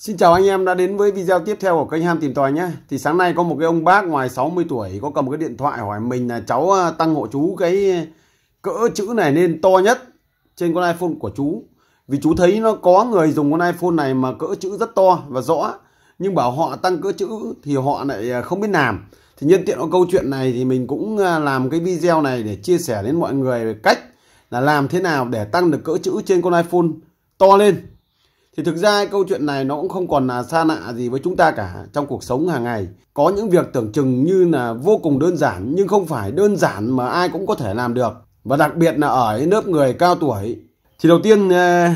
Xin chào anh em đã đến với video tiếp theo của kênh Ham Tìm Tòi nhé. Thì sáng nay có một cái ông bác ngoài 60 tuổi có cầm cái điện thoại hỏi mình là cháu à, tăng hộ chú cái cỡ chữ này nên to nhất trên con iPhone của chú. Vì chú thấy nó có người dùng con iPhone này mà cỡ chữ rất to và rõ. Nhưng bảo họ tăng cỡ chữ thì họ lại à, không biết làm. Thì nhân tiện có câu chuyện này thì mình cũng à, làm cái video này để chia sẻ đến mọi người về cách là làm thế nào để tăng được cỡ chữ trên con iPhone to lên thì thực ra câu chuyện này nó cũng không còn là xa lạ gì với chúng ta cả trong cuộc sống hàng ngày có những việc tưởng chừng như là vô cùng đơn giản nhưng không phải đơn giản mà ai cũng có thể làm được và đặc biệt là ở lớp người cao tuổi thì đầu tiên ờ,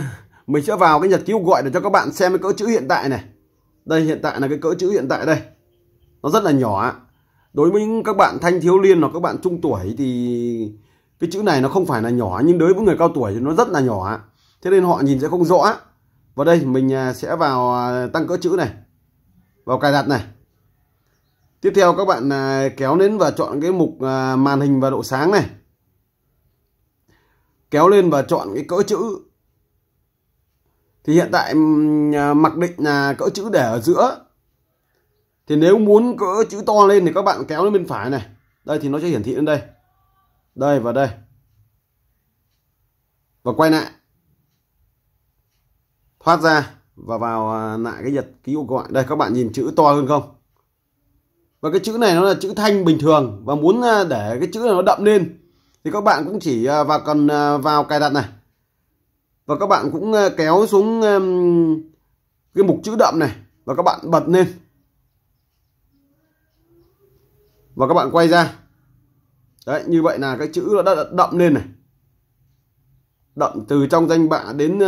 mình sẽ vào cái nhật ký gọi để cho các bạn xem cái cỡ chữ hiện tại này đây hiện tại là cái cỡ chữ hiện tại đây nó rất là nhỏ đối với những các bạn thanh thiếu niên hoặc các bạn trung tuổi thì cái chữ này nó không phải là nhỏ nhưng đối với người cao tuổi thì nó rất là nhỏ thế nên họ nhìn sẽ không rõ vào đây mình à, sẽ vào à, tăng cỡ chữ này vào cài đặt này tiếp theo các bạn à, kéo đến và chọn cái mục màn hình và độ sáng này kéo lên và chọn cái cỡ chữ thì hiện tại mặc định là cỡ chữ để ở giữa thì nếu muốn cỡ chữ to lên thì các bạn kéo lên bên phải này đây thì nó sẽ hiển thị lên đây đây và đây và quay lại thoát ra và vào à, lại cái nhật ký của gọi đây các bạn nhìn chữ to hơn không và cái chữ này nó là chữ thanh bình thường và muốn à, để cái chữ này nó đậm lên thì các bạn cũng chỉ à, vào cần vào cài đặt này và các bạn cũng kéo xuống cái mục chữ đậm này và các bạn bật lên và các bạn quay ra đấy như vậy là cái chữ nó đã đậm lên này đậm từ trong danh bạ đến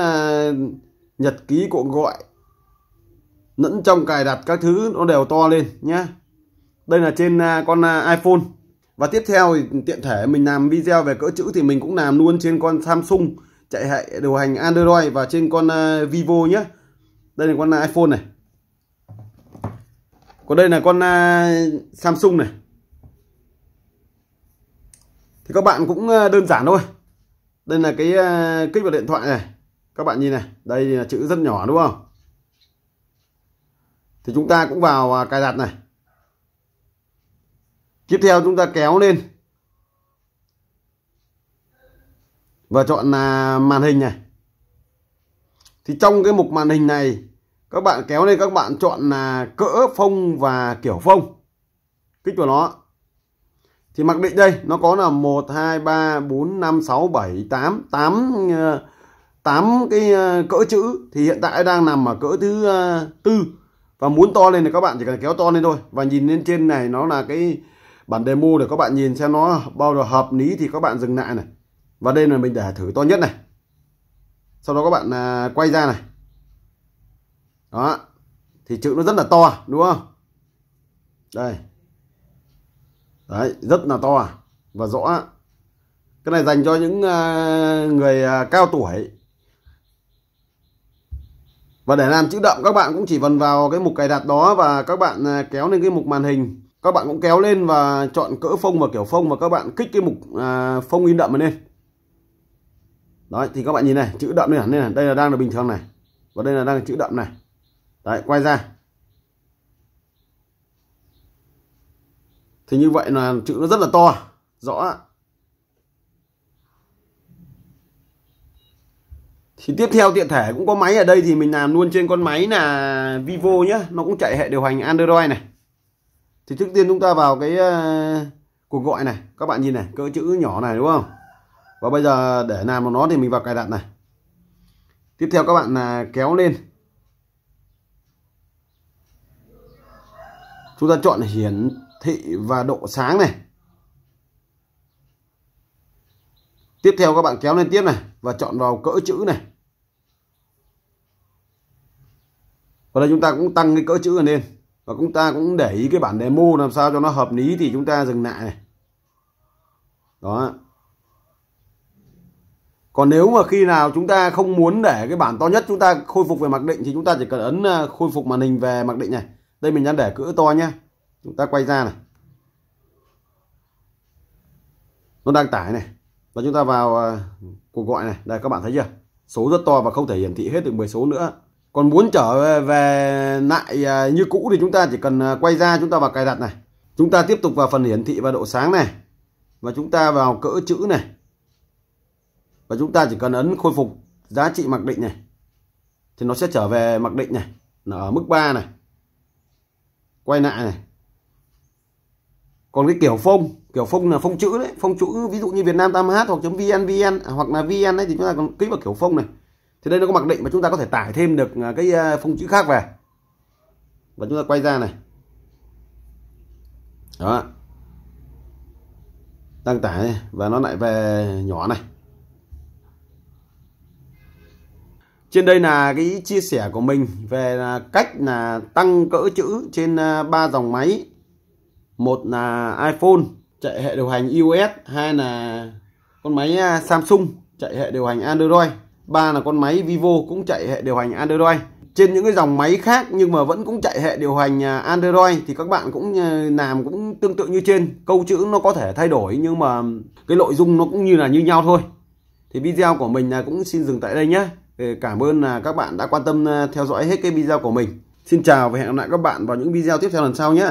nhật ký cuộc gọi lẫn trong cài đặt các thứ nó đều to lên nhé. đây là trên à, con à, iPhone và tiếp theo thì tiện thể mình làm video về cỡ chữ thì mình cũng làm luôn trên con Samsung chạy hệ điều hành Android và trên con à, Vivo nhé đây là con iPhone này còn đây là con Samsung này thì các bạn cũng đơn giản thôi đây là cái kích vào điện thoại này các bạn nhìn này đây là chữ rất nhỏ đúng không thì chúng ta cũng vào à, cài đặt này tiếp theo chúng ta kéo lên và chọn là màn hình này thì trong cái mục màn hình này các bạn kéo lên các bạn chọn là cỡ phông và kiểu phông kích của nó thì mặc định đây nó có là 1 2 3 4 5 6 7 8 8 8 cái ờ, cỡ chữ thì hiện tại đang nằm ở cỡ thứ ờ, tư và muốn to lên thì các bạn chỉ cần kéo to lên thôi và nhìn lên trên này nó là cái bản demo để các bạn nhìn xem nó bao giờ hợp lý thì các bạn dừng lại này và đây là mình để thử to nhất này sau đó các bạn à, quay ra này đó thì chữ nó rất là to đúng không đây đấy rất là to và rõ cái này dành cho những ờ, người à, cao tuổi và để làm chữ đậm các bạn cũng chỉ cần vào cái mục cài đặt đó và các bạn à, kéo lên cái mục màn hình các bạn cũng kéo lên và chọn cỡ phông và kiểu phông và các bạn kích cái mục à, phông in đậm này lên đấy thì các bạn nhìn này chữ đậm lên này đây là đang là bình thường này và đây là đang là chữ đậm này đấy quay ra thì như vậy là chữ nó rất là to rõ thì tiếp theo tiện thể cũng có máy ở đây thì mình làm luôn trên con máy là Vivo nhá nó cũng chạy hệ điều hành Android này thì trước tiên chúng ta vào cái ờ, cuộc gọi này các bạn nhìn này cỡ chữ nhỏ này đúng không và bây giờ để làm vào nó thì mình vào cài đặt này tiếp theo các bạn là kéo lên chúng ta chọn hiển thị và độ sáng này tiếp theo các bạn kéo lên tiếp này và chọn vào cỡ chữ này và đây chúng ta cũng tăng cái cỡ chữ lên và chúng ta cũng để ý cái bản demo làm sao cho nó hợp lý thì chúng ta dừng lại này đó còn nếu mà khi nào chúng ta không muốn để cái bản to nhất chúng ta khôi phục về mặc định thì chúng ta chỉ cần ấn à, khôi phục màn hình về mặc định này đây mình đang để cỡ to nhá chúng ta quay ra này nó đang tải này và chúng ta vào à, cuộc gọi này đây các bạn thấy chưa số rất to và không thể hiển thị hết được 10 số nữa còn muốn trở về lại à, như cũ thì chúng ta chỉ cần à, quay ra chúng ta vào cài đặt này chúng ta tiếp tục vào phần hiển thị và độ sáng này và chúng ta vào cỡ chữ này và chúng ta chỉ cần ấn khôi phục giá trị mặc định này thì nó sẽ trở về mặc định này là ở mức 3 này quay lại này còn cái kiểu phông kiểu phông là phông chữ đấy phông chữ ví dụ như việt nam tam h hoặc chấm vn vn à, hoặc là vn ấy thì chúng ta còn kích vào kiểu phông này thì đây nó có mặc định mà chúng ta có thể tải thêm được à, cái à, phông chữ khác về và chúng ta quay ra này đó đăng tải và nó lại về nhỏ này trên đây là cái chia sẻ của mình về cách là tăng cỡ chữ trên ba dòng máy một là iPhone chạy hệ điều hành iOS hai là con máy à, Samsung chạy hệ điều hành Android ba là con máy Vivo cũng chạy hệ điều hành Android trên những cái dòng máy khác nhưng mà vẫn cũng chạy hệ điều hành à, Android thì các bạn cũng à, làm cũng tương tự như trên câu chữ nó có thể thay đổi nhưng mà cái nội dung nó cũng như là như nhau thôi thì video của mình là cũng xin dừng tại đây nhé cảm ơn là các bạn đã quan tâm theo dõi hết cái video của mình xin chào và hẹn gặp lại các bạn vào những video tiếp theo lần sau nhé